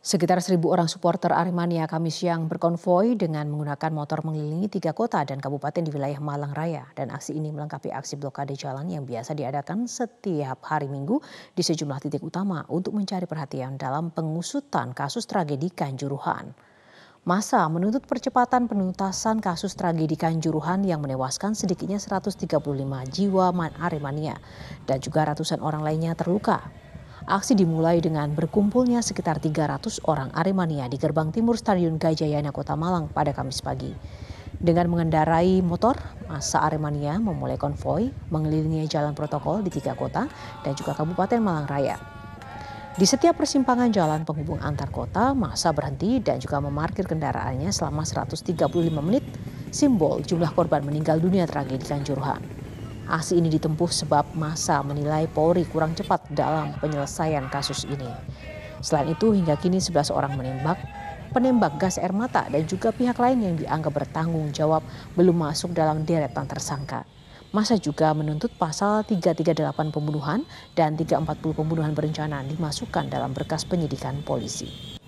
Sekitar seribu orang supporter Aremania Kamis siang berkonvoi dengan menggunakan motor mengelilingi tiga kota dan kabupaten di wilayah Malang Raya. Dan aksi ini melengkapi aksi blokade jalan yang biasa diadakan setiap hari minggu di sejumlah titik utama untuk mencari perhatian dalam pengusutan kasus tragedi Kanjuruhan. Masa menuntut percepatan penuntasan kasus tragedi Kanjuruhan yang menewaskan sedikitnya 135 jiwa man Aremania dan juga ratusan orang lainnya terluka. Aksi dimulai dengan berkumpulnya sekitar 300 orang Aremania di gerbang timur Stadion Gajayana Kota Malang pada Kamis pagi. Dengan mengendarai motor, masa Aremania memulai konvoi mengelilingi jalan protokol di tiga kota dan juga Kabupaten Malang Raya. Di setiap persimpangan jalan penghubung antar kota, masa berhenti dan juga memarkir kendaraannya selama 135 menit, simbol jumlah korban meninggal dunia tragedi Kanjuruhan. Aksi ini ditempuh sebab masa menilai Polri kurang cepat dalam penyelesaian kasus ini. Selain itu, hingga kini 11 orang menembak, penembak gas air mata dan juga pihak lain yang dianggap bertanggung jawab belum masuk dalam deretan tersangka. Masa juga menuntut pasal 338 pembunuhan dan 340 pembunuhan berencana dimasukkan dalam berkas penyidikan polisi.